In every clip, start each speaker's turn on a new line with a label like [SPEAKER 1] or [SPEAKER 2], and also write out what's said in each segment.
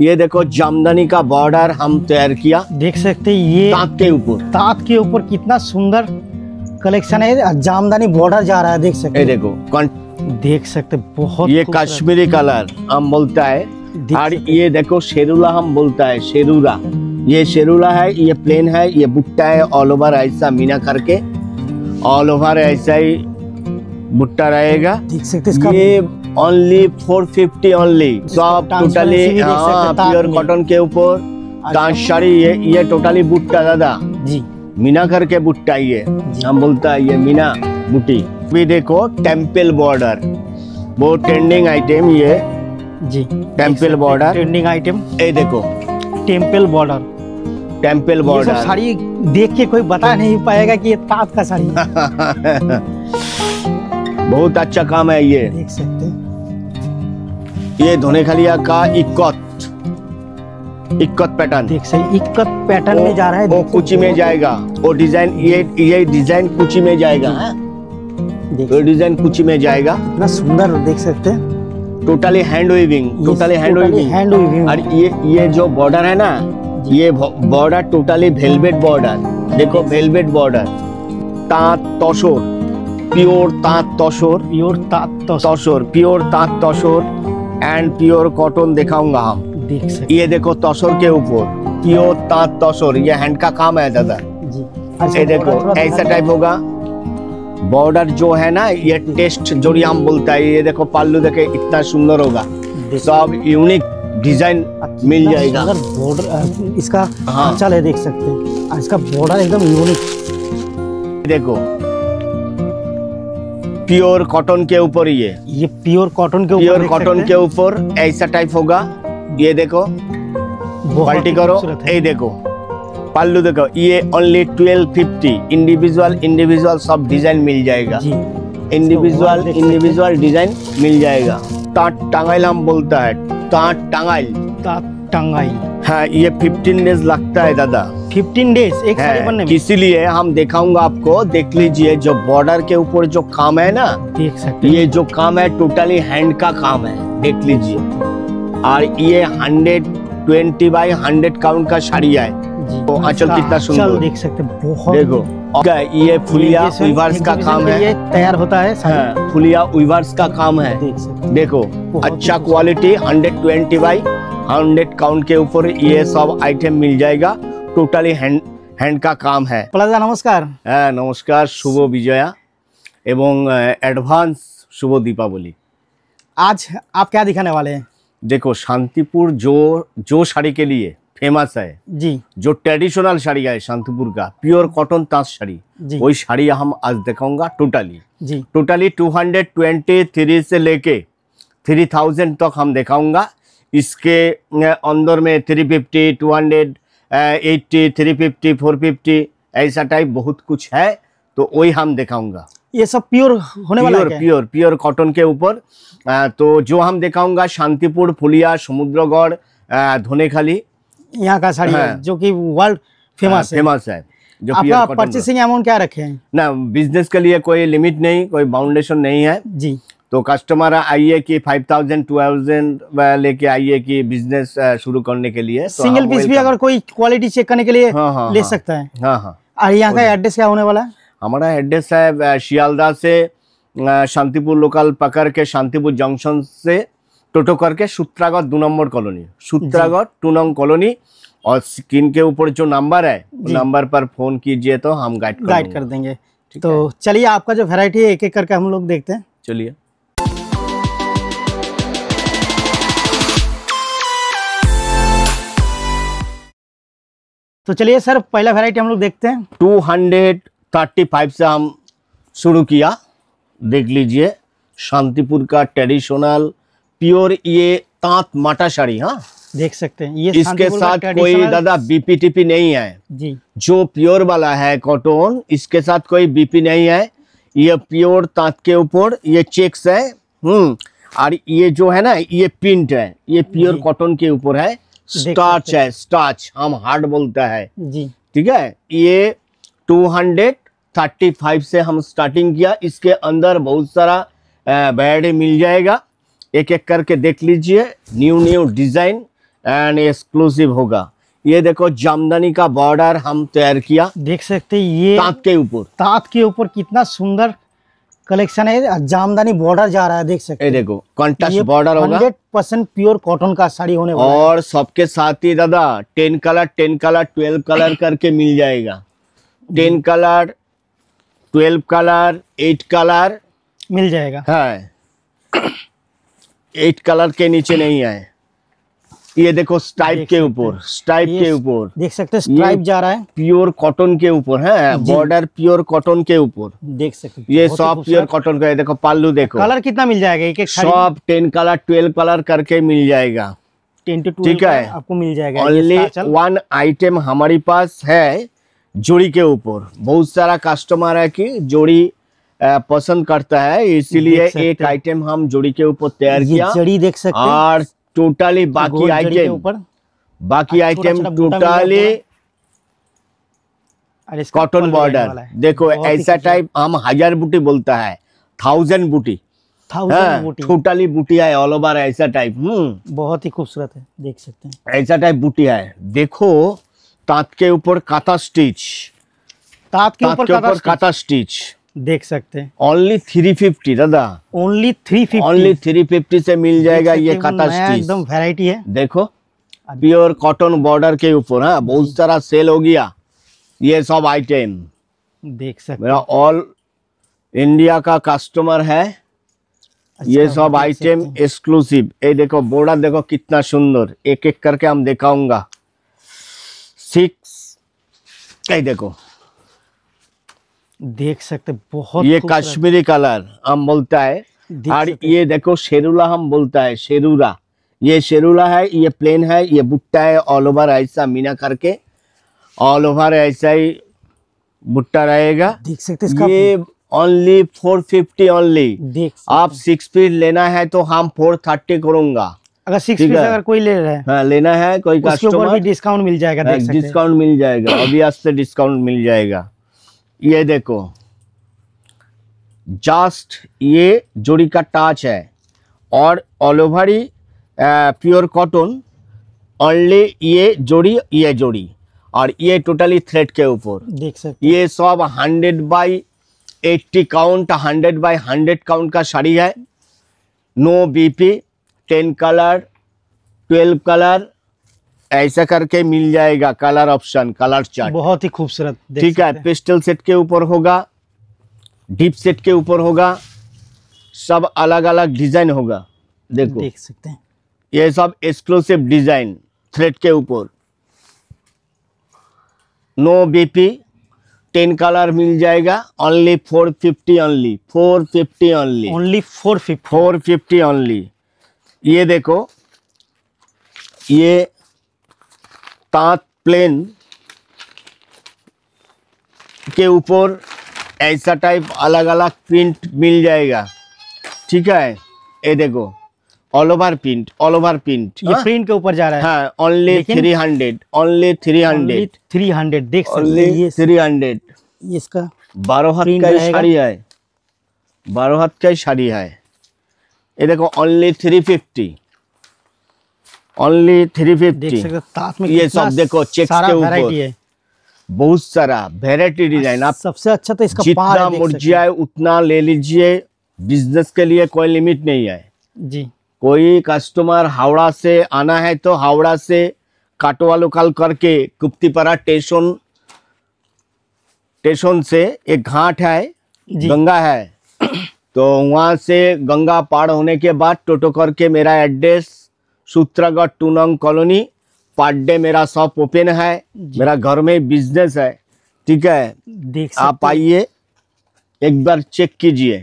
[SPEAKER 1] ये देखो जामदनी का बॉर्डर हम तैयार किया देख सकते ये दांत के ऊपर दांत के ऊपर कितना सुंदर कलेक्शन है जामदनी बॉर्डर जा रहा है देख सकते ये देखो देख सकते बहुत ये कश्मीरी कलर हम बोलता है और ये
[SPEAKER 2] देखो शेरूला हम बोलता है शेरूला ये शेरूला है ये प्लेन है ये बुट्टा है ऑल ओवर ऐसा मीना करके ऑल ओवर ऐसा ही बुट्टा रहेगा देख सकते इसका ये ओनली फोर फिफ्टी ओनली सब टोटली प्योर कॉटन के ऊपर शाड़ी ये ये टोटली बुट्टा दादा जी मीना करके बुट्टा ये हम बोलता है ये मीना बुटी भी देखो टेम्पल बॉर्डर वो ट्रेंडिंग आइटम ये जी टेम्पल बॉर्डर ट्रेंडिंग
[SPEAKER 1] आइटम ये देखो temple border temple border sari देख के कोई बता नहीं पाएगा कि ये तात का साड़ी बहुत
[SPEAKER 2] अच्छा काम है ये देख सकते हैं ये धोनेखालिया का इक्कत इक्कत पैटर्न देख सही इक्कत पैटर्न में जा
[SPEAKER 1] रहा है वो कुची में
[SPEAKER 2] जाएगा वो डिजाइन ये ये डिजाइन कुची में जाएगा ये हाँ। डिजाइन कुची में जाएगा इतना सुंदर देख सकते हैं totally hand weaving totally hand weaving hand weaving और ये ये जो बॉर्डर है ना ये बॉर्डर टोटली वेलवेट बॉर्डर देखो velvet border tant tussar pure tant tussar pure tant tussar pure tant tussar and pure cotton दिखाऊंगा हम देख सकते ये देखो तसर के ऊपर प्योर तात तसर ये हैंड का काम है दादा जी अच्छा ये देखो ऐसा टाइप होगा बॉर्डर जो है ना ये टेस्ट जोड़ी हम बोलता है ये देखो पालू देखे इतना सुंदर होगा सब यूनिक डिजाइन मिल जाएगा अगर
[SPEAKER 1] बॉर्डर इसका हाँ। है देख सकते हैं इसका बॉर्डर एकदम यूनिक देखो प्योर कॉटन
[SPEAKER 2] के ऊपर ये ये प्योर कॉटन के प्योर कॉटन के ऊपर ऐसा टाइप होगा ये देखो क्वालिटी करो ये देखो पाल्लू देखो ये only twelve fifty individual individual सब डिजाइन मिल जाएगा इंडिविजुअल इंडिविजुअल डिजाइन मिल जाएगा ताट टांगाइल हम बोलता है ताट टांगाइल ताट टांगाइल हाँ ये फिफ्टीन डेज लगता है दादा फिफ्टीन डेज एक साड़ी बनने में इसीलिए हम दिखाऊंगा आपको देख लीजिए जो बॉर्डर के ऊपर जो काम है ना देख सकते ये जो काम है टोटली हैंड का काम है देख लीजिए और ये hundred twenty by hundred count का साड़ी है तो आंचल हाँ, अच्छा, कितना सुंदर देख
[SPEAKER 1] सकते बहुत देखो
[SPEAKER 2] ये फुलिया वीवर्स हाँ, का काम है
[SPEAKER 1] तैयार होता है
[SPEAKER 2] फुलिया वीवर्स का काम है देखो अच्छा क्वालिटी 120 बाई हंड्रेड काउंट के ऊपर ये सब आइटम मिल जाएगा টোটালি হ্যান্ড হ্যান্ড কা কাম হ্যাঁ প্লাজা নমস্কার হ্যাঁ নমস্কার শুভ বিজয়া এবং অ্যাডভান্স শুভ দीपावली
[SPEAKER 1] आज आप क्या दिखाने वाले हैं
[SPEAKER 2] देखो शांतिपुर जो जो साड़ी के लिए फेमस है जी जो ट्रेडिशनल साड़ी है शांतिपुर का प्योर कॉटन ताज साड़ी वही साड़ी हम आज दिखाऊंगा टोटली जी totally two hundred twenty three से लेके थ्री थाउजेंड तक हम दिखाऊंगा इसके अंदर में three fifty two hundred eighty three fifty four fifty ऐसा टाइप बहुत कुछ है तो वही हम दिखाऊंगा
[SPEAKER 1] ये सब प्योर होने वाला है प्योर
[SPEAKER 2] प्योर कॉटन के ऊपर तो जो हम दिखाऊंगा शांतिपुर फुलिया समुद्रगढ़ धोनेखाली
[SPEAKER 1] यहाँ का साड़ी है, हाँ। जो कि वर्ल्ड फेमस हाँ, है फेमस
[SPEAKER 2] है जो आपका परचेसिंग
[SPEAKER 1] अमाउंट क्या रखे हैं
[SPEAKER 2] ना बिजनेस के लिए कोई लिमिट नहीं कोई बाउंडेशन नहीं है जी तो कस्टमर आइए कि फाइव थाउजेंड ट्वेल्व लेके आइए कि बिजनेस शुरू करने के लिए तो सिंगल पीस हाँ, भी अगर
[SPEAKER 1] कोई क्वालिटी चेक करने के लिए हाँ, हाँ, ले हाँ। सकता है हाँ हाँ यहाँ का एड्रेस क्या होने वाला
[SPEAKER 2] है हमारा एड्रेस है शियालदा से शांतिपुर लोकल पकड़ के शांतिपुर जंक्शन से टोटो करके सूत्रागढ़ दो नंबर कॉलोनी सूत्रागढ़ टू नंग कॉलोनी और स्क्रीन के ऊपर जो नंबर है नंबर पर फोन कीजिए तो हम गाइड गाइड कर देंगे
[SPEAKER 1] तो चलिए आपका जो वेराइटी है एक एक करके हम लोग देखते हैं चलिए तो चलिए सर पहला वेराइटी हम लोग देखते हैं
[SPEAKER 2] टू हंड्रेड थर्टी फाइव से हम शुरू किया देख लीजिए शांतिपुर का ट्रेडिशनल प्योर ये तांत माटा साड़ी हाँ
[SPEAKER 1] देख सकते हैं ये इसके साथ कोई दादा
[SPEAKER 2] बीपी टीपी नहीं है जी जो प्योर वाला है कॉटन इसके साथ कोई बीपी नहीं है ये प्योर तांत के ऊपर ये चेक्स है हम्म और ये जो है ना ये प्रिंट है ये प्योर कॉटन के ऊपर है स्टार्च है स्टार्च हम हार्ड बोलते हैं जी ठीक है ये 235 से हम स्टार्टिंग किया इसके अंदर बहुत सारा बेड मिल जाएगा एक एक करके देख लीजिए new new design and exclusive होगा ये देखो जामदनी का बॉर्डर हम तैयार किया देख सकते
[SPEAKER 1] हैं ये तांत के ऊपर तांत के ऊपर कितना सुंदर कलेक्शन है जामदानी बॉर्डर जा रहा है देख सकते हैं देखो कॉन्ट्रास्ट बॉर्डर होगा हंड्रेड परसेंट प्योर कॉटन का साड़ी होने वाला और
[SPEAKER 2] सबके साथ ही दादा ten colour ten colour twelve colour करके मिल जाएगा ten colour twelve colour eight colour मिल जाएगा हाँ एट कलर के नीचे नहीं आए ये देखो स्टाइप के ऊपर स्टाइप के ऊपर देख सकते हैं स्ट्राइप जा रहा है प्योर कॉटन के ऊपर है हाँ, बॉर्डर प्योर कॉटन के ऊपर देख सकते ये सब प्योर कॉटन का देखो पालू देखो कलर कितना मिल जाएगा एक एक सब टेन कलर ट्वेल्व कलर करके मिल जाएगा टेन टू ठीक है आपको
[SPEAKER 1] मिल जाएगा ओनली वन
[SPEAKER 2] आइटम हमारे पास है जोड़ी के ऊपर बहुत सारा कस्टमर है की जोड़ी पसंद करता है इसीलिए एक आइटम हम जोड़ी के ऊपर तैयार किया जोड़ी देख सकते हैं और टोटली तो बाकी आइटम बाकी आइटम टोटली कॉटन बॉर्डर देखो ऐसा टाइप हम हजार बूटी बोलता है थाउजेंड बूटी हाँ, टोटली बूटी है ऑल ओवर ऐसा टाइप हम्म बहुत ही खूबसूरत है देख सकते हैं ऐसा टाइप बूटी है देखो तात के ऊपर काता स्टिच
[SPEAKER 1] तात के ऊपर काता स्टिच देख
[SPEAKER 2] सकते हैं ओनली थ्री फिफ्टी दादा only three fifty only three fifty से मिल जाएगा ये खाता एकदम वेराइटी है देखो प्योर कॉटन बॉर्डर के ऊपर है हाँ, बहुत सारा सेल हो गया ये सब आइटम देख सकते मेरा ऑल इंडिया का कस्टमर है अच्छा, ये सब आइटम एक्सक्लूसिव ये देखो बॉर्डर देखो कितना सुंदर एक एक करके हम दिखाऊंगा सिक्स देखो
[SPEAKER 1] देख सकते बहुत ये कश्मीरी
[SPEAKER 2] कलर हम बोलता है और ये देखो शेरूला हम बोलता है शेरूला ये शेरूला है ये प्लेन है ये भुट्टा है ऑल ओवर ऐसा मीना करके ऑल ओवर ऐसा ही भुट्टा रहेगा देख सकते इसका ये ओनली फोर फिफ्टी ओनली आप सिक्स पीस लेना है तो हम फोर थर्टी करूंगा अगर सिक्स पीस अगर
[SPEAKER 1] कोई ले रहा है
[SPEAKER 2] हाँ, लेना है कोई कस्टमर डिस्काउंट
[SPEAKER 1] मिल जाएगा डिस्काउंट
[SPEAKER 2] हाँ, मिल जाएगा अभी आज से डिस्काउंट मिल जाएगा ये देखो जस्ट ये जोड़ी का टाच है और ऑल ओवर ही प्योर कॉटन ओनली ये जोड़ी ये जोड़ी और ये टोटली थ्रेड के ऊपर देख सकते ये सब hundred by eighty count hundred by hundred count का साड़ी है no BP ten colour twelve colour ऐसा करके मिल जाएगा कलर ऑप्शन कलर चार्ट बहुत ही खूबसूरत ठीक है पेस्टल सेट के ऊपर होगा डीप सेट के ऊपर होगा सब अलग अलग डिजाइन होगा देखो देख सकते हैं ये सब एक्सक्लूसिव डिजाइन थ्रेड के ऊपर नो बीपी टेन कलर मिल जाएगा only four fifty only four fifty only only four fifty four fifty only ये देखो ये तात प्लेन के ऊपर ऐसा टाइप अलग अलग प्रिंट मिल जाएगा ठीक है ये देखो all over print all over print ये प्रिंट हाँ?
[SPEAKER 1] के ऊपर जा रहा
[SPEAKER 2] है only three hundred only three hundred three hundred देख ओनली थ्री हंड्रेड इसका बारह हाथ का साड़ी है बारह हाथ का ही शाड़ी है ये देखो only three fifty only three fifty
[SPEAKER 1] ये सब देखो चेक के ऊपर
[SPEAKER 2] बहुत सारा वेराइटी डिजाइन आप सबसे अच्छा तो इसका जितना मुर्जी आए उतना ले लीजिए बिजनेस के लिए कोई लिमिट नहीं है जी कोई कस्टमर हावड़ा से आना है तो हावड़ा से काटवा लोकल करके कुप्तीपारा स्टेशन स्टेशन से एक घाट है गंगा है तो वहां से गंगा पार होने के बाद टोटो करके मेरा एड्रेस सूत्रागढ़ टूनंग कॉलोनी पार्ट डे मेरा शॉप ओपन है मेरा घर में बिजनेस है ठीक है देख आप आइए एक बार चेक कीजिए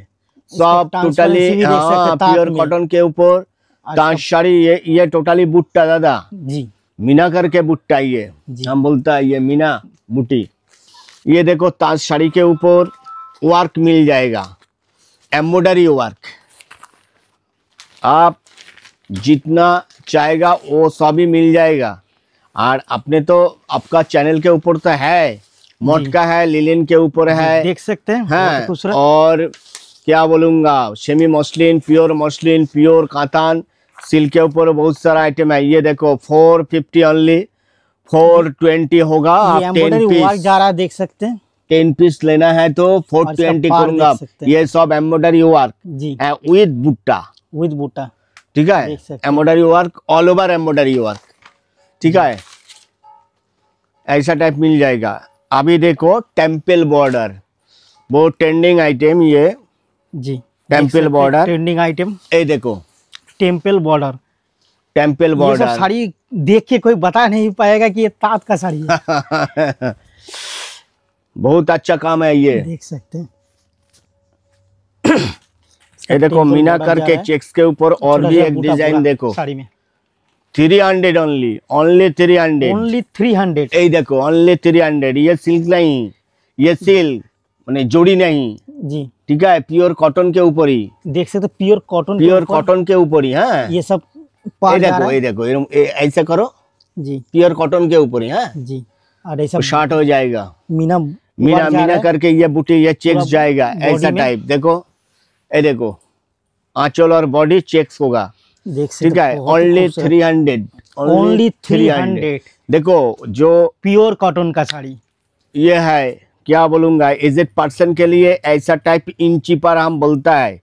[SPEAKER 2] सब टोटली प्योर कॉटन के ऊपर अच्छा। साड़ी ये ये टोटली बुट्टा दादा जी मीना करके बुट्टा ये हम बोलता है ये मीना बुटी ये देखो ताज साड़ी के ऊपर वर्क मिल जाएगा एम्ब्रॉयडरी वर्क आप जितना चाहेगा वो सभी मिल जाएगा और अपने तो आपका चैनल के ऊपर तो है मोट का है लिलिन के ऊपर है देख सकते हैं है हाँ, और क्या बोलूंगा semi muslin pure muslin pure katan silk के ऊपर बहुत सारा आइटम है ये देखो four fifty only four twenty होगा आप टेन पीस जा
[SPEAKER 1] रहा देख सकते हैं
[SPEAKER 2] टेन पीस लेना है तो फोर ट्वेंटी करूंगा ये सब एम्ब्रॉयडरी वर्क विद बुट्टा विद बुट्टा ठीक है embroidery work all over embroidery work ठीक है ऐसा टाइप मिल जाएगा अभी देखो टेम्पल बॉर्डर वो ट्रेंडिंग आइटम ये जी टेम्पल बॉर्डर ट्रेंडिंग
[SPEAKER 1] आइटम ये देखो temple border temple border sari देख के कोई बता नहीं पाएगा कि ये तात का साड़ी है बहुत
[SPEAKER 2] अच्छा काम है ये देख सकते हैं ये देखो तो मीना करके चेक्स के ऊपर और भी एक डिजाइन देखो साड़ी में three hundred only only three hundred only three hundred यही देखो ओनली थ्री हंड्रेड ये सिल्क नहीं ये सिल्क मैंने जोड़ी नहीं जी ठीक है प्योर कॉटन के ऊपर ही
[SPEAKER 1] देख सकते प्योर कॉटन प्योर कॉटन
[SPEAKER 2] के ऊपर ही हाँ ये सब ये देखो ये देखो ऐसा करो जी प्योर कॉटन के ऊपर ही हाँ। जी
[SPEAKER 1] और ऐसा शॉर्ट हो जाएगा मीना मीना मीना करके
[SPEAKER 2] ये बूटी ये चेक जाएगा ऐसा टाइप देखो ये देखो आंचल और बॉडी चेक्स होगा
[SPEAKER 1] ठीक है only three
[SPEAKER 2] hundred only three hundred देखो जो
[SPEAKER 1] प्योर कॉटन का साड़ी
[SPEAKER 2] ये है क्या बोलूंगा इज इट पर्सन के लिए ऐसा टाइप इंची पर हम बोलता है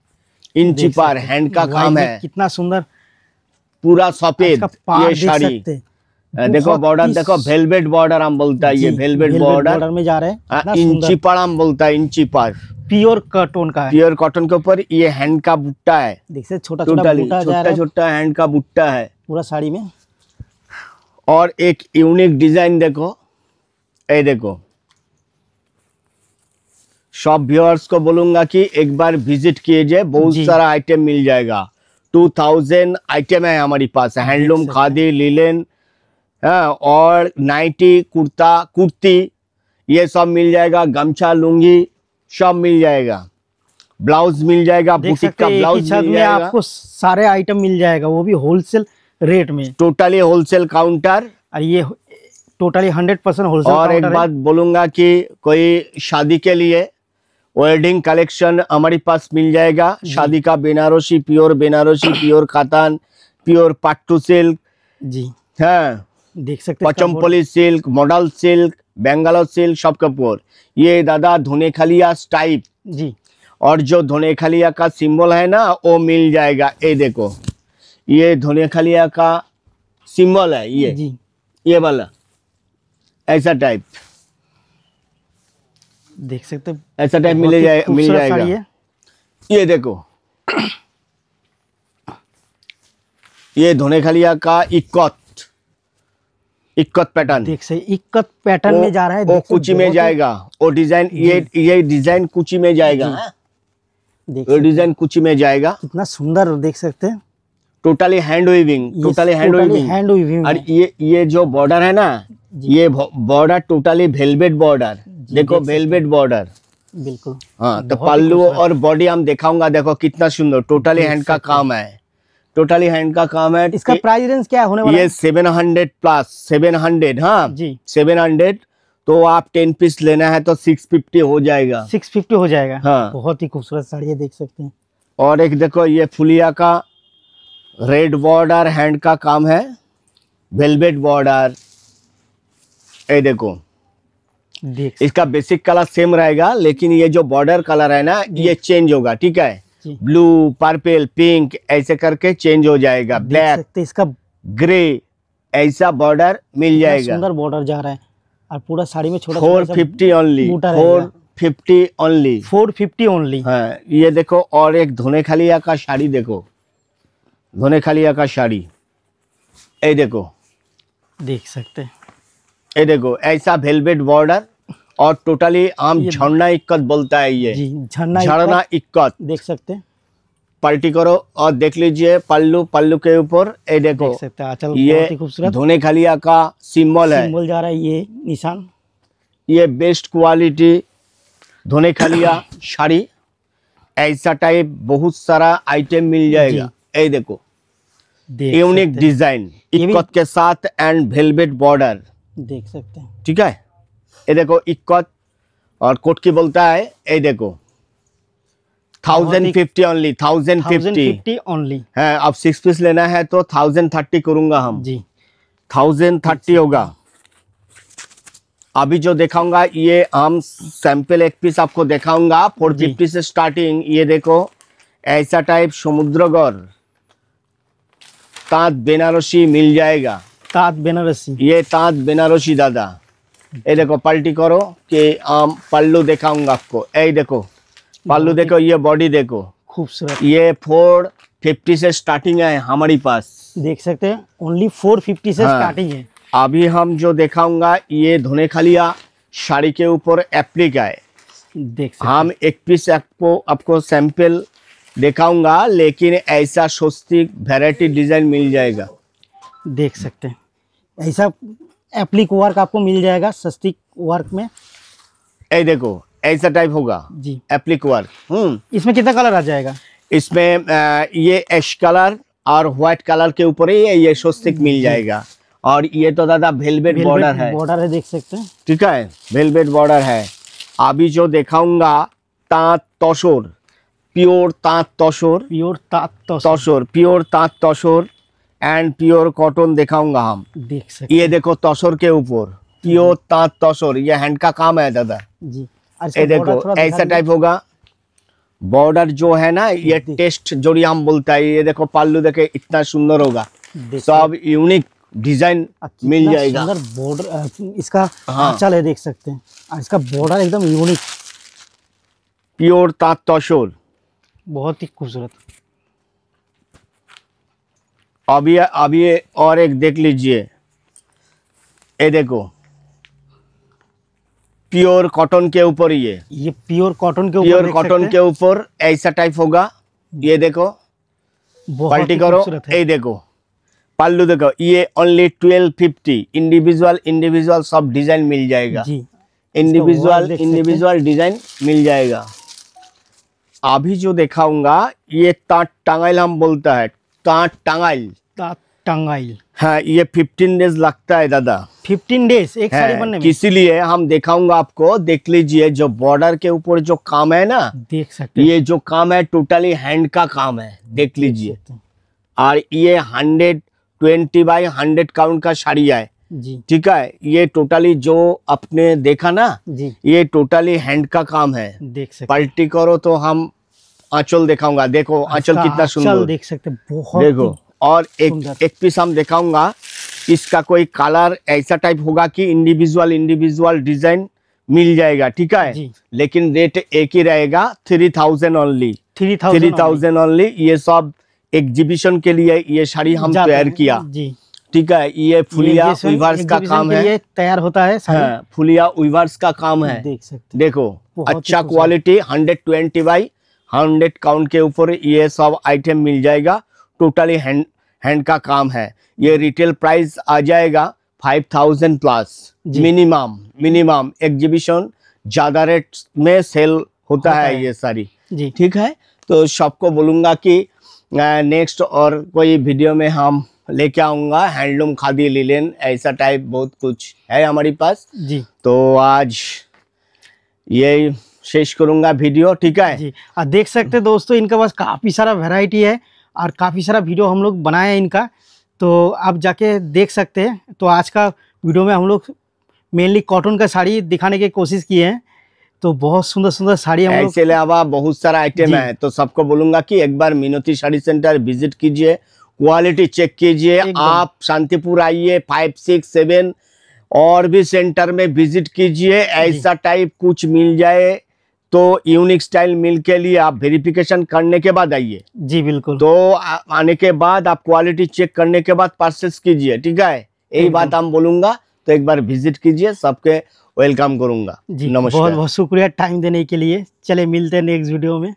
[SPEAKER 2] इंची पर हैंड का काम है कितना सुंदर पूरा सफेद ये साड़ी
[SPEAKER 1] देखो बॉर्डर देखो वेलवेट
[SPEAKER 2] बॉर्डर हम बोलता है ये वेलवेट बॉर्डर में
[SPEAKER 1] जा रहे हैं इंची हाँ,
[SPEAKER 2] पर हम बोलता है इंची पर प्योर कॉटन का है प्योर कॉटन के ऊपर ये हैंड का बुट्टा
[SPEAKER 1] है देखिए छोटा छोटा छोटा छोटा छोटा हैंड का बुट्टा है पूरा साड़ी में
[SPEAKER 2] और एक यूनिक डिजाइन देखो ये देखो शॉप व्यूअर्स को बोलूंगा कि एक बार विजिट कीजिए बहुत सारा आइटम मिल जाएगा टू थाउजेंड आइटम है हमारे पास हैंडलूम खादी लीलेन हाँ, और नाइटी कुर्ता कुर्ती ये सब मिल जाएगा गमछा लूंगी सब मिल जाएगा ब्लाउज मिल जाएगा बुटीक का ब्लाउज मिल जाएगा आपको
[SPEAKER 1] सारे आइटम मिल जाएगा वो भी होलसेल रेट में टोटली होलसेल काउंटर और ये टोटली हंड्रेड परसेंट होलसेल और एक बात बोलूंगा कि कोई
[SPEAKER 2] शादी के लिए वेडिंग कलेक्शन हमारे पास मिल जाएगा शादी का Benarasi pure Benarasi pure katan pure पाटू सिल्क जी हाँ देख सकते Pochampally silk model silk Bangalore silk shop कपूर ये दादा धोनेखालिया टाइप जी और जो धोनेखालिया का सिंबल है ना वो मिल जाएगा ये देखो ये धोनेखालिया का सिंबल है ये जी ये वाला ऐसा टाइप देख सकते ऐसा टाइप मिल जाए मिल जाएगा ये देखो ये खलिया का इक्कत इक्कत पैटर्न देख सही इक्कत पैटर्न में जा
[SPEAKER 1] रहा है वो कुची में जाएगा
[SPEAKER 2] वो डिजाइन ये ये डिजाइन कुची में जाएगा डिजाइन कुची में जाएगा कितना सुंदर देख सकते हैं totally hand weaving totally hand weaving hand weaving और ये ये जो बॉर्डर है ना ये बॉर्डर टोटली वेलवेट बॉर्डर देखो वेलवेट बॉर्डर बिल्कुल हाँ तो पल्लू और बॉडी हम दिखाऊंगा देखो कितना सुंदर टोटली हैंड का काम है टोटली हैंड का काम है इसका प्राइस रेंज क्या होने वाला ये seven hundred plus seven hundred हाँ जी सेवन हंड्रेड तो आप टेन पीस लेना है तो सिक्स फिफ्टी हो जाएगा सिक्स फिफ्टी हो जाएगा हाँ
[SPEAKER 1] बहुत ही खूबसूरत साड़ी है देख सकते हैं
[SPEAKER 2] और एक देखो ये फुलिया का रेड बॉर्डर हैंड का काम है वेलवेट बॉर्डर ये देखो देख इसका बेसिक कलर सेम रहेगा लेकिन ये जो बॉर्डर कलर है ना ये चेंज होगा ठीक है ब्लू पर्पल पिंक ऐसे करके चेंज हो जाएगा ब्लैक इसका ग्रे ऐसा बॉर्डर मिल जाएगा सुंदर
[SPEAKER 1] बॉर्डर जा रहा है और पूरा साड़ी में छोटा four fifty only four
[SPEAKER 2] fifty only four fifty only ये देखो और एक धोने खालिया का साड़ी देखो धोने खालिया का साड़ी ये देखो देख सकते ये देखो ऐसा वेलवेट बॉर्डर और टोटली आम झरना इक्कत बोलता है ये झरना इक्कत देख सकते हैं पार्टी करो और देख लीजिए पल्लू पल्लू के ऊपर ये देखो ये खूबसूरत धोने खलिया का सिंबल है सिंबल जा रहा है ये निशान ये बेस्ट क्वालिटी धोने खलिया साड़ी ऐसा टाइप बहुत सारा आइटम मिल जाएगा ये देखो यूनिक डिजाइन इक्कत के साथ एंड वेलवेट बॉर्डर
[SPEAKER 1] देख सकते हैं
[SPEAKER 2] ठीक है ये देखो इक्कत और कोट की बोलता है ये देखो thousand fifty only thousand fifty only है अब सिक्स पीस लेना है तो थाउजेंड थर्टी करूंगा हम जी थाउजेंड थर्टी होगा अभी जो दिखाऊंगा ये हम सैंपल एक पीस आपको दिखाऊंगा फोर फिफ्टी से स्टार्टिंग ये देखो ऐसा टाइप समुद्रगर तांत बेनारसी मिल जाएगा तांत बेनारसी ये तांत बेनारसी दादा ये देखो पलटी करो कि आम पल्लू दिखाऊंगा आपको ये देखो पल्लू देखो ये बॉडी देखो खूबसूरत ये फोर फिफ्टी से स्टार्टिंग है हमारे पास देख
[SPEAKER 1] सकते हैं ओनली फोर फिफ्टी से हाँ, स्टार्टिंग है
[SPEAKER 2] अभी हम जो दिखाऊंगा ये धोने खालिया साड़ी के ऊपर एप्लिक है देख सकते हम एक पीस आपको आपको सैंपल दिखाऊंगा लेकिन ऐसा सस्ती वेराइटी डिजाइन मिल जाएगा
[SPEAKER 1] देख सकते हैं ऐसा एप्लिक वर्क आपको मिल जाएगा सस्तिक वर्क में
[SPEAKER 2] ए देखो ऐसा टाइप होगा जी एप्लिक वर्क हम्म
[SPEAKER 1] इसमें कितना कलर आ जाएगा
[SPEAKER 2] इसमें ये एश कलर और व्हाइट कलर के ऊपर ही ये शोस्टिक मिल जाएगा और ये तो दादा वेलवेट बॉर्डर है बॉर्डर
[SPEAKER 1] है देख सकते हैं
[SPEAKER 2] ठीक है वेलवेट बॉर्डर है अभी जो दिखाऊंगा tant tussar pure tant tussar pure tant tussar pure tant tussar and pure cotton दिखाऊंगा हम
[SPEAKER 1] देख सकते ये
[SPEAKER 2] देखो तसर के ऊपर प्योर तात तसर ये हैंड का काम है दादा जी अच्छा, ये देखो ऐसा टाइप होगा बॉर्डर जो है ना ये टेस्ट जोड़ी हम बोलता है ये देखो पालू देखे इतना सुंदर होगा सब यूनिक डिजाइन मिल जाएगा
[SPEAKER 1] बॉर्डर इसका हाँ चल अच्छा है देख सकते हैं इसका बॉर्डर एकदम यूनिक
[SPEAKER 2] प्योर तात तसर
[SPEAKER 1] बहुत ही खूबसूरत
[SPEAKER 2] अब ये अब ये और एक देख लीजिए ये देखो प्योर कॉटन के ऊपर ये ये प्योर कॉटन के प्योर कॉटन के ऊपर ऐसा टाइप होगा ये देखो
[SPEAKER 1] पल्टी करो
[SPEAKER 2] ये देखो पालू देखो ये only twelve fifty individual individual सब डिजाइन मिल जाएगा इंडिविजुअल इंडिविजुअल डिजाइन मिल जाएगा अभी जो देखाऊंगा ये टांगल हम बोलता है टांगाइल टांगाइल हाँ ये फिफ्टीन डेज लगता है दादा फिफ्टीन डेज एक साड़ी हाँ, बनने में इसीलिए हम दिखाऊंगा आपको देख लीजिए जो बॉर्डर के ऊपर जो काम है ना देख सकते ये जो काम है टोटली हैंड का काम है देख लीजिए और ये hundred twenty by hundred count का साड़ी है जी ठीक है ये टोटली जो आपने देखा ना जी ये टोटली हैंड का काम है
[SPEAKER 1] देख सकते पल्टी
[SPEAKER 2] करो तो हम आंचल दिखाऊंगा देखो आंचल कितना सुंदर देख
[SPEAKER 1] सकते बहुत देखो
[SPEAKER 2] और एक एक पीस हम दिखाऊंगा इसका कोई कलर ऐसा टाइप होगा कि इंडिविजुअल इंडिविजुअल डिजाइन मिल जाएगा ठीक है लेकिन रेट एक ही रहेगा three thousand only three three thousand only ये सब एग्जीबिशन के लिए ये साड़ी हम तैयार किया ठीक है ये फुलिया उइवर्स का काम है
[SPEAKER 1] तैयार होता है हाँ,
[SPEAKER 2] फुलिया उइवर्स का काम है देख सकते देखो अच्छा quality hundred twenty by hundred count के ऊपर ये सब आइटम मिल जाएगा टोटली हैंड हैंड का काम है ये रिटेल प्राइस आ जाएगा five thousand plus minimum minimum exhibition ज़्यादा रेट में सेल होता, होता है, है ये सारी जी ठीक है तो सबको बोलूंगा कि नेक्स्ट और कोई वीडियो में हम लेके आऊंगा हैंडलूम खादी लिलेन ऐसा टाइप बहुत कुछ है हमारे पास जी तो आज यही
[SPEAKER 1] शेष करूंगा वीडियो ठीक है जी और देख सकते दोस्तों इनका पास काफ़ी सारा वेराइटी है और काफ़ी सारा वीडियो हम लोग बनाए हैं इनका तो आप जाके देख सकते हैं तो आज का वीडियो में हम लोग मेनली कॉटन का साड़ी दिखाने की कोशिश किए हैं तो बहुत सुंदर सुंदर साड़ी हम इसके
[SPEAKER 2] अलावा बहुत सारा आइटम है तो सबको बोलूंगा कि एक बार मीनोती साड़ी सेंटर विजिट कीजिए क्वालिटी चेक कीजिए आप शांतिपुर आइए फाइव सिक्स सेवन और भी सेंटर में विजिट कीजिए ऐसा टाइप कुछ मिल जाए तो यूनिक स्टाइल मिल के लिए आप वेरिफिकेशन करने के बाद आइए जी बिल्कुल तो आने के बाद आप क्वालिटी चेक करने के बाद पार्सेस कीजिए ठीक है यही हम्म, बात हम्म। हम बोलूंगा तो एक बार विजिट कीजिए सबके वेलकम करूंगा जी नमस्कार बहुत
[SPEAKER 1] बहुत शुक्रिया टाइम देने के लिए चले मिलते हैं नेक्स्ट वीडियो में